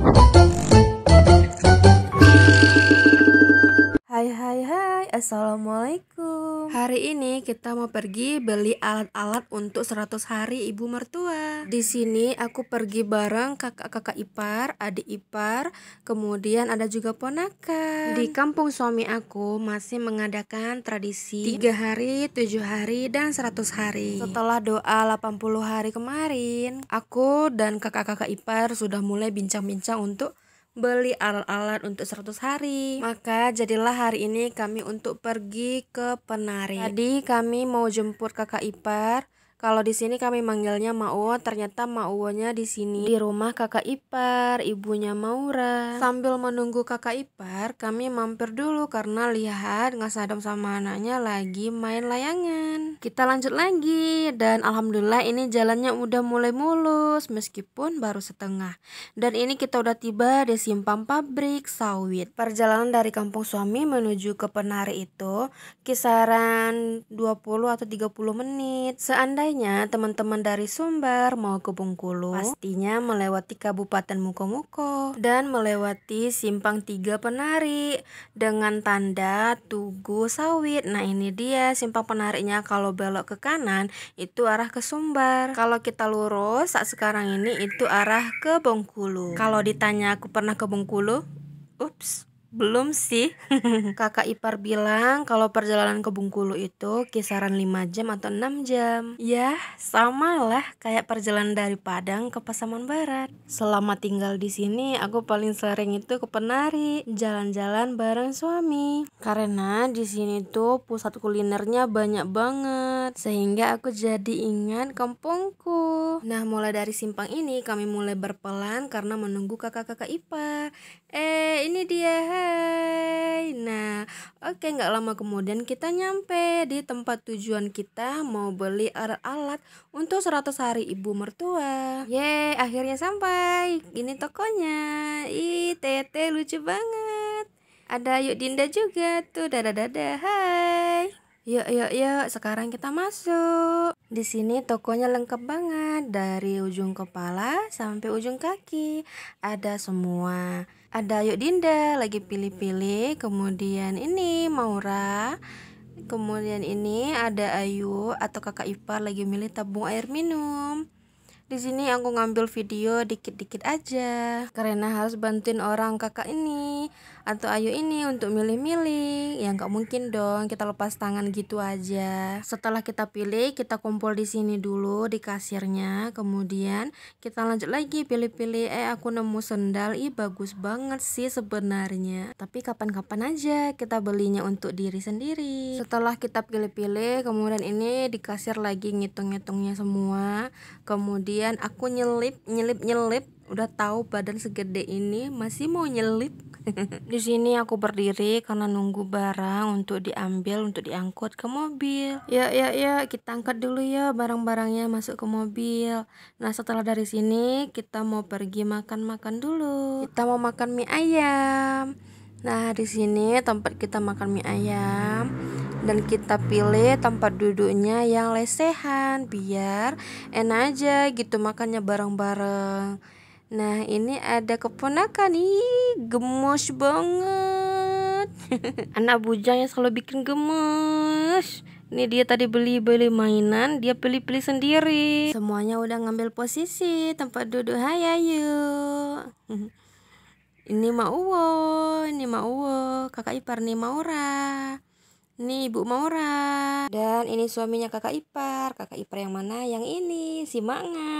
Música Hai hai, Assalamualaikum Hari ini kita mau pergi beli alat-alat untuk 100 hari ibu mertua Di sini aku pergi bareng kakak-kakak ipar, adik ipar, kemudian ada juga ponakan Di kampung suami aku masih mengadakan tradisi 3 hari, 7 hari, dan 100 hari Setelah doa 80 hari kemarin, aku dan kakak-kakak ipar sudah mulai bincang-bincang untuk beli alat-alat untuk 100 hari. Maka jadilah hari ini kami untuk pergi ke penari. Tadi kami mau jemput kakak ipar kalau di sini kami manggilnya Mauwo, ternyata Mauwonya di sini di rumah kakak ipar, ibunya Maura. Sambil menunggu kakak ipar, kami mampir dulu karena lihat Ngas Adam sama anaknya lagi main layangan. Kita lanjut lagi dan alhamdulillah ini jalannya udah mulai mulus meskipun baru setengah. Dan ini kita udah tiba di simpang pabrik sawit. Perjalanan dari kampung suami menuju ke penari itu kisaran 20 atau 30 menit. Seandainya Mulainya teman-teman dari Sumbar mau ke Bungkulu, pastinya melewati Kabupaten Mukomuko dan melewati Simpang Tiga Penari dengan tanda Tugu Sawit. Nah ini dia Simpang penariknya. kalau belok ke kanan itu arah ke Sumbar. Kalau kita lurus saat sekarang ini itu arah ke Bungkulu. Kalau ditanya aku pernah ke Bungkulu, ups belum sih. Kakak ipar bilang kalau perjalanan ke Bungkulu itu kisaran 5 jam atau 6 jam. Ya, sama lah kayak perjalanan dari Padang ke Pasaman Barat. Selama tinggal di sini, aku paling sering itu ke Penari, jalan-jalan bareng suami. Karena di sini tuh pusat kulinernya banyak banget, sehingga aku jadi ingat kampungku. Nah, mulai dari simpang ini kami mulai berpelan karena menunggu kakak-kakak ipar. Eh, ini dia. Hai. Nah, oke okay, nggak lama kemudian kita nyampe di tempat tujuan kita mau beli alat untuk 100 hari ibu mertua. Yeay, akhirnya sampai. Ini tokonya. Ih, Tete lucu banget. Ada Yuk Dinda juga tuh. Dadah dadah. Hai. Yuk, yuk, yuk, sekarang kita masuk. Di sini tokonya lengkap banget, dari ujung kepala sampai ujung kaki. Ada semua ada Yuk Dinda lagi pilih-pilih kemudian ini Maura kemudian ini ada Ayu atau kakak ipar lagi milih tabung air minum di sini aku ngambil video dikit-dikit aja karena harus bantuin orang kakak ini atau Ayu ini untuk milih-milih ya nggak mungkin dong kita lepas tangan gitu aja setelah kita pilih kita kumpul di sini dulu di kasirnya kemudian kita lanjut lagi pilih-pilih eh aku nemu sendal ih bagus banget sih sebenarnya tapi kapan-kapan aja kita belinya untuk diri sendiri setelah kita pilih-pilih kemudian ini di kasir lagi ngitung-ngitungnya semua kemudian aku nyelip nyelip nyelip udah tahu badan segede ini masih mau nyelip di sini aku berdiri karena nunggu barang untuk diambil untuk diangkut ke mobil. Ya ya ya, kita angkat dulu ya barang-barangnya masuk ke mobil. Nah, setelah dari sini kita mau pergi makan-makan dulu. Kita mau makan mie ayam. Nah, di sini tempat kita makan mie ayam dan kita pilih tempat duduknya yang lesehan biar enak aja gitu makannya bareng-bareng. Nah ini ada keponakan nih gemes banget Anak bujang yang selalu bikin gemes ini dia tadi beli-beli mainan, dia pilih-pilih sendiri. Semuanya udah ngambil posisi, tempat duduk hayayu. Ini Mauwo, ini Mauwo, kakak ipar nih Maura. Ini Ibu Maura. Dan ini suaminya kakak ipar, kakak ipar yang mana? Yang ini, si Mangan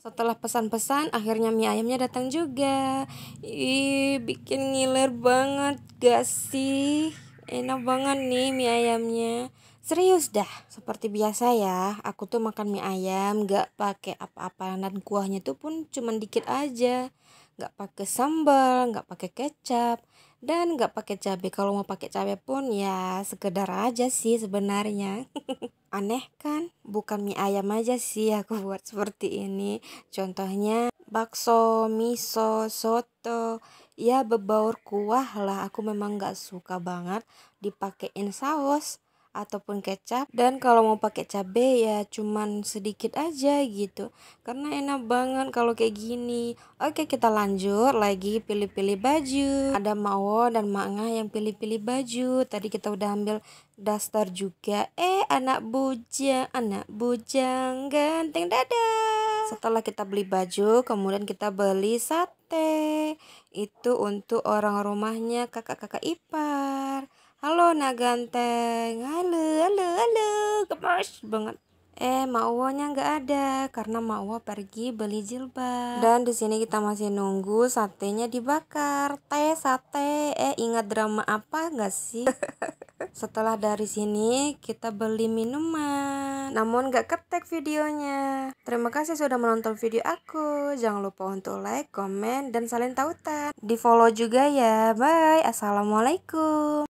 setelah pesan-pesan, akhirnya mie ayamnya datang juga. Ih, bikin ngiler banget gak sih? Enak banget nih mie ayamnya. Serius dah, seperti biasa ya, aku tuh makan mie ayam gak pakai apa-apa dan kuahnya tuh pun cuman dikit aja. Gak pakai sambal, gak pakai kecap dan nggak pakai cabai kalau mau pakai cabai pun ya sekedar aja sih sebenarnya aneh kan bukan mie ayam aja sih aku buat seperti ini contohnya bakso miso soto ya bebaur kuah lah aku memang nggak suka banget dipakein saus ataupun kecap dan kalau mau pakai cabe ya cuman sedikit aja gitu karena enak banget kalau kayak gini oke kita lanjut lagi pilih-pilih baju ada Mawo dan mangah yang pilih-pilih baju tadi kita udah ambil daster juga eh anak bujang anak bujang ganteng dadah setelah kita beli baju kemudian kita beli sate itu untuk orang rumahnya kakak-kakak ipar Halo Naganteng, halo, halo, halo, gemes banget. Eh, maunya nggak ada karena mau pergi beli jilbab. Dan di sini kita masih nunggu satenya dibakar. Teh sate, eh ingat drama apa nggak sih? Setelah dari sini kita beli minuman. Namun nggak ketek videonya. Terima kasih sudah menonton video aku. Jangan lupa untuk like, komen, dan salin tautan. Di follow juga ya. Bye. Assalamualaikum.